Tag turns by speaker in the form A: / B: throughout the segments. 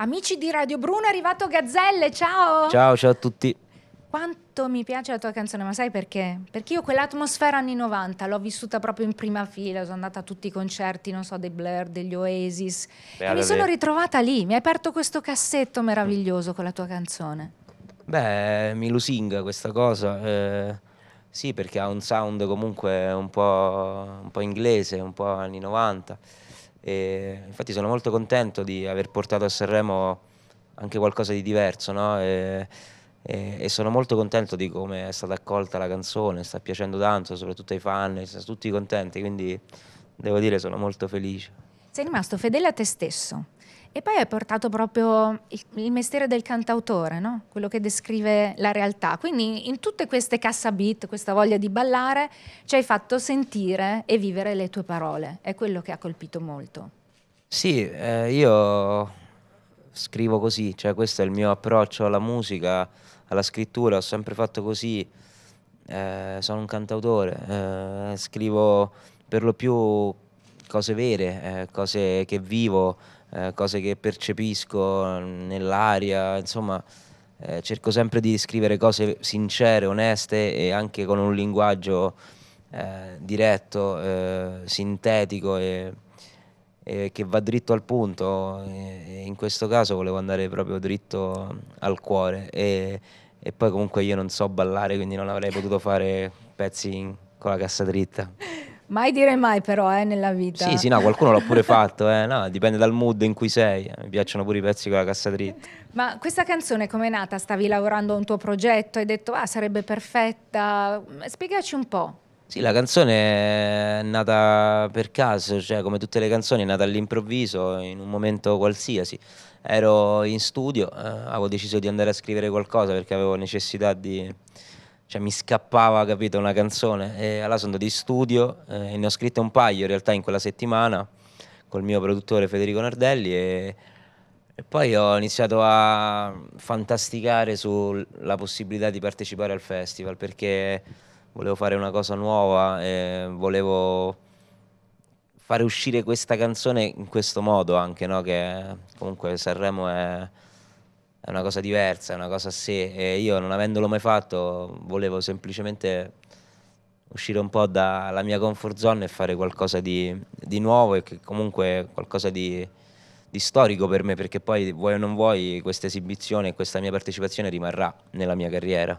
A: Amici di Radio Bruno, è arrivato Gazzelle, ciao! Ciao, ciao a tutti. Quanto mi piace la tua canzone, ma sai perché? Perché io quell'atmosfera anni 90 l'ho vissuta proprio in prima fila, sono andata a tutti i concerti, non so, dei Blur, degli Oasis, Beh, e mi sono ritrovata lì, mi hai aperto questo cassetto meraviglioso con la tua canzone.
B: Beh, mi lusinga questa cosa, eh, sì, perché ha un sound comunque un po', un po' inglese, un po' anni 90 e infatti sono molto contento di aver portato a Sanremo anche qualcosa di diverso, no? e, e, e, sono molto contento di come è stata accolta la canzone, sta piacendo tanto, soprattutto ai fan, sono tutti contenti, quindi devo dire sono molto felice.
A: Sei rimasto fedele a te stesso, e poi hai portato proprio il, il mestiere del cantautore, no? quello che descrive la realtà. Quindi in tutte queste cassa beat, questa voglia di ballare, ci hai fatto sentire e vivere le tue parole. È quello che ha colpito molto.
B: Sì, eh, io scrivo così, cioè questo è il mio approccio alla musica, alla scrittura, ho sempre fatto così. Eh, sono un cantautore, eh, scrivo per lo più cose vere, eh, cose che vivo eh, cose che percepisco nell'aria, insomma eh, cerco sempre di scrivere cose sincere, oneste e anche con un linguaggio eh, diretto, eh, sintetico e, e, che va dritto al punto. E, in questo caso volevo andare proprio dritto al cuore e, e poi comunque io non so ballare quindi non avrei potuto fare pezzi in, con la cassa dritta.
A: Mai dire mai però, eh, nella vita. Sì, sì, no, qualcuno l'ha pure fatto,
B: eh, no, dipende dal mood in cui sei. Eh, mi piacciono pure i pezzi con la cassa dritta.
A: Ma questa canzone com'è nata? Stavi lavorando a un tuo progetto, hai detto, ah, sarebbe perfetta. Spiegaci un po'.
B: Sì, la canzone è nata per caso, cioè come tutte le canzoni è nata all'improvviso, in un momento qualsiasi. Ero in studio, eh, avevo deciso di andare a scrivere qualcosa perché avevo necessità di cioè mi scappava, capito, una canzone. E allora sono andato in studio eh, e ne ho scritte un paio in realtà in quella settimana col mio produttore Federico Nardelli e, e poi ho iniziato a fantasticare sulla possibilità di partecipare al festival perché volevo fare una cosa nuova e volevo fare uscire questa canzone in questo modo anche, no? che comunque Sanremo è è una cosa diversa, è una cosa a sé e io non avendolo mai fatto volevo semplicemente uscire un po' dalla mia comfort zone e fare qualcosa di, di nuovo e che comunque qualcosa di, di, storico per me perché poi vuoi o non vuoi questa esibizione e questa mia partecipazione rimarrà nella mia carriera.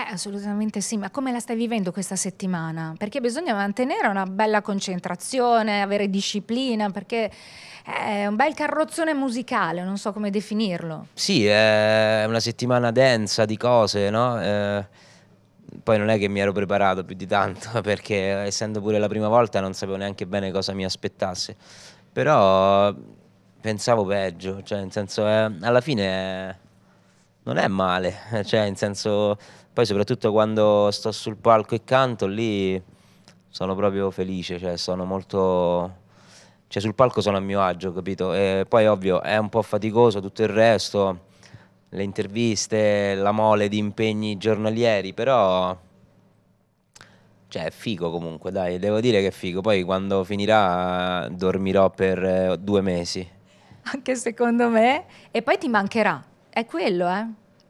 A: Eh, assolutamente sì, ma come la stai vivendo questa settimana? Perché bisogna mantenere una bella concentrazione, avere disciplina, perché è un bel carrozzone musicale, non so come definirlo.
B: Sì, è una settimana densa di cose, no? Eh, poi non è che mi ero preparato più di tanto, perché essendo pure la prima volta non sapevo neanche bene cosa mi aspettasse. Però pensavo peggio, cioè nel senso, eh, alla fine... È non è male, cioè in senso poi soprattutto quando sto sul palco e canto, lì sono proprio felice, cioè sono molto... Cioè sul palco sono a mio agio, capito? E poi ovvio è un po' faticoso tutto il resto, le interviste, la mole di impegni giornalieri, però... Cioè è figo comunque, dai, devo dire che è figo. Poi quando finirà dormirò per eh, due mesi.
A: Anche secondo me. E poi ti mancherà, è quello, eh?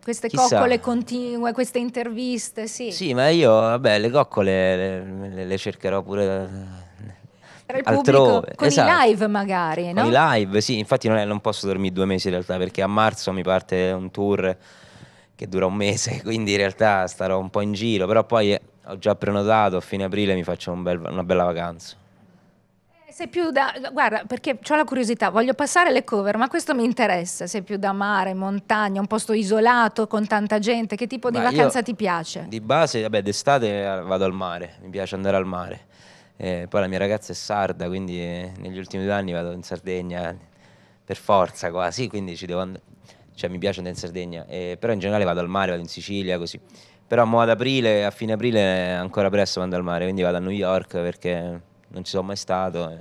A: Queste Chissà. coccole continue, queste interviste, sì. Sì,
B: ma io, vabbè, le coccole le, le cercherò pure
A: eh, altrove. pubblico con esatto. i live magari no? con i
B: live sì infatti non, è, non, posso dormire due mesi in realtà perché a marzo mi parte un tour che dura un mese quindi in realtà starò un po' in giro però poi eh, ho già prenotato a fine aprile mi faccio un bel, una bella vacanza
A: sei più da, guarda, perché ho la curiosità, voglio passare le cover, ma questo mi interessa, sei più da mare, montagna, un posto isolato con tanta gente, che tipo di ma vacanza ti piace?
B: Di base, vabbè, d'estate eh, vado al mare, mi piace andare al mare. Eh, poi la mia ragazza è sarda, quindi eh, negli ultimi due anni vado in Sardegna per forza quasi, quindi ci devo andare. Cioè, mi piace andare in Sardegna, eh, però in generale vado al mare, vado in Sicilia, così. Però mo ad aprile, a fine aprile, ancora presto vado al mare, quindi vado a New York perché non ci sono mai stato, eh.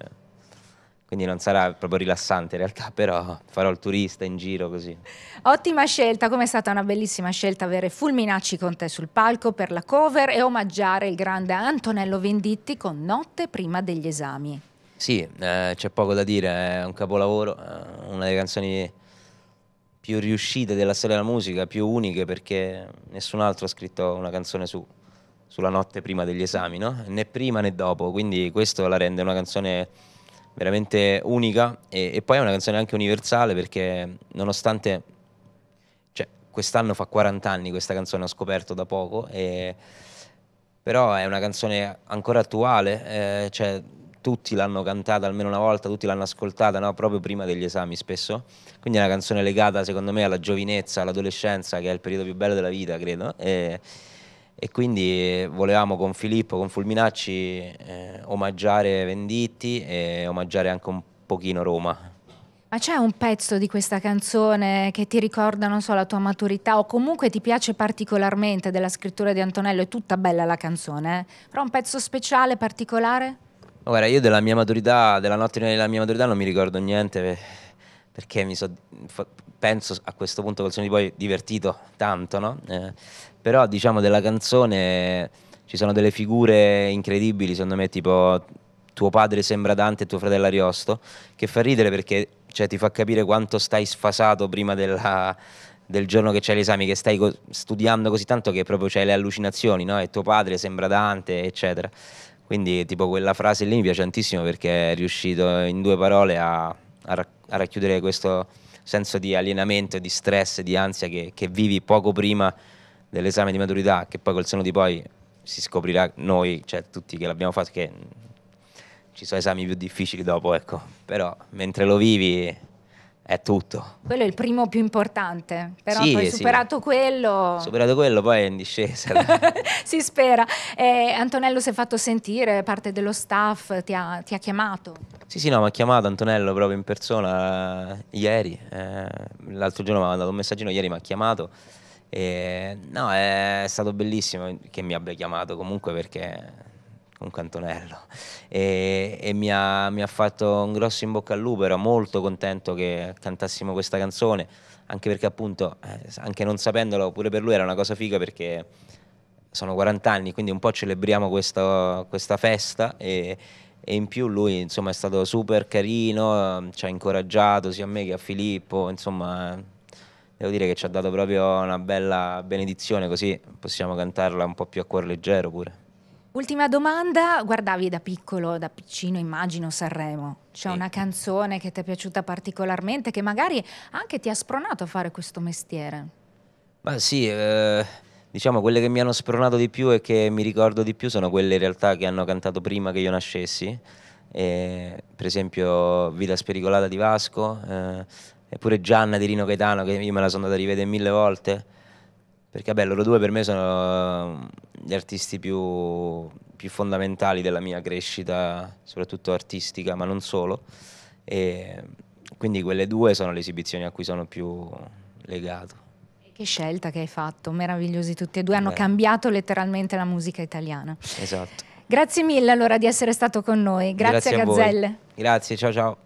B: quindi non sarà proprio rilassante in realtà, però farò il turista in giro così.
A: Ottima scelta, come è stata una bellissima scelta avere Fulminacci con te sul palco per la cover e omaggiare il grande Antonello Venditti con Notte prima degli esami.
B: Sì, eh, c'è poco da dire, è un capolavoro, eh, una delle canzoni più riuscite della storia della musica, più uniche perché nessun altro ha scritto una canzone su sulla notte prima degli esami, no? né prima né dopo, quindi questo la rende una canzone veramente unica e, e poi è una canzone anche universale perché nonostante cioè, quest'anno fa 40 anni questa canzone, ho scoperto da poco, e, però è una canzone ancora attuale, eh, cioè, tutti l'hanno cantata almeno una volta, tutti l'hanno ascoltata, no? proprio prima degli esami spesso. Quindi è una canzone legata secondo me alla giovinezza, all'adolescenza, che è il periodo più bello della vita, credo. E, e quindi eh, volevamo con Filippo, con Fulminacci eh, omaggiare Venditti e omaggiare anche un pochino Roma.
A: Ma c'è un pezzo di questa canzone che ti ricorda, non so, la tua maturità o comunque ti piace particolarmente della scrittura di Antonello? È tutta bella la canzone, eh? però un pezzo speciale, particolare?
B: Guarda, io della mia maturità, della notte della mia maturità non mi ricordo niente perché so, penso a questo punto col sogno di poi divertito tanto, no? Eh, però diciamo della canzone ci sono delle figure incredibili, secondo me, tipo tuo padre sembra Dante e tuo fratello Ariosto, che fa ridere perché cioè, ti fa capire quanto stai sfasato prima della, del giorno che c'è esami, che stai co- studiando così tanto che proprio c'hai le allucinazioni, no? E tuo padre sembra Dante, eccetera. Quindi tipo quella frase lì mi piace tantissimo perché è riuscito in due parole a, a raccontare a racchiudere questo senso di alienamento, di stress, di ansia che, che vivi poco prima dell'esame di maturità, che poi col seno di poi si scoprirà noi, cioè tutti che l'abbiamo fatto, che ci sono esami più difficili dopo, ecco. Però mentre lo vivi è tutto.
A: Quello è il primo più importante, però sì, poi superato sì. quello...
B: Superato quello poi è in discesa.
A: si spera. Eh, Antonello si è fatto sentire, parte dello staff, ti ha, ti ha chiamato?
B: Sì, sì, no, mi ha chiamato Antonello proprio in persona eh, ieri, eh, l'altro giorno mi ha mandato un messaggino, ieri mi ha chiamato. E, no, è stato bellissimo che mi abbia chiamato comunque perché un cantonello e, e mi, ha, mi, ha, fatto un grosso in bocca al lupo, ero molto contento che cantassimo questa canzone, anche perché appunto, eh, anche non sapendolo, pure per lui era una cosa figa perché sono 40 anni, quindi un po' celebriamo questa, questa festa e, e, in più lui insomma è stato super carino, ci ha incoraggiato sia a me che a Filippo, insomma devo dire che ci ha dato proprio una bella benedizione così possiamo cantarla un po' più a cuor leggero pure.
A: Ultima domanda, guardavi da piccolo, da piccino immagino Sanremo, c'è sì. una canzone che ti è piaciuta particolarmente, che magari anche ti ha spronato a fare questo mestiere?
B: Ma sì, eh, diciamo quelle che mi hanno spronato di più e che mi ricordo di più sono quelle in realtà che hanno cantato prima che io nascessi, eh, per esempio Vita Spericolata di Vasco, eh, eppure Gianna di Rino Gaetano che io me la sono andata a rivedere mille volte, perché beh, loro due per me sono gli artisti più, più, fondamentali della mia crescita, soprattutto artistica, ma non solo. E quindi quelle due sono le esibizioni a cui sono più legato.
A: Che scelta che hai fatto, meravigliosi tutti e due, hanno Beh. cambiato letteralmente la musica italiana. Esatto. Grazie mille allora di essere stato con noi, grazie, grazie a Gazzelle. A
B: Grazie, ciao ciao.